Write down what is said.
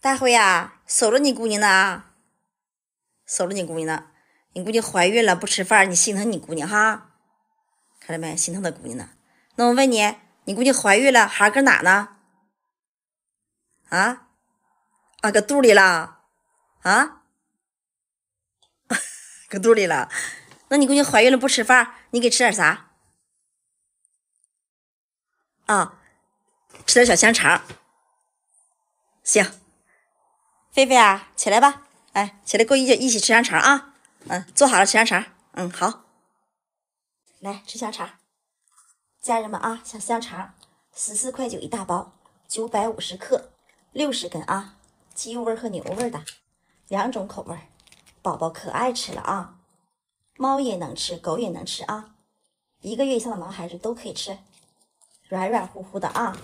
大辉呀，守着你姑娘呢，守着你姑娘呢。你姑娘怀孕了不吃饭，你心疼你姑娘哈？看到没，心疼她姑娘呢。那我问你，你姑娘怀孕了，孩儿搁哪呢？啊？啊，搁肚里了。啊？搁肚里了。那你姑娘怀孕了不吃饭，你给吃点啥？啊，吃点小香肠。行。菲菲啊，起来吧！哎，起来，跟一姐一起吃香肠啊！嗯，坐好了，吃香肠。嗯，好，来吃香肠。家人们啊，小香肠十四块九一大包，九百五十克，六十根啊，鸡肉味和牛味的两种口味宝宝可爱吃了啊，猫也能吃，狗也能吃啊，一个月以上的毛孩子都可以吃，软软乎乎的啊。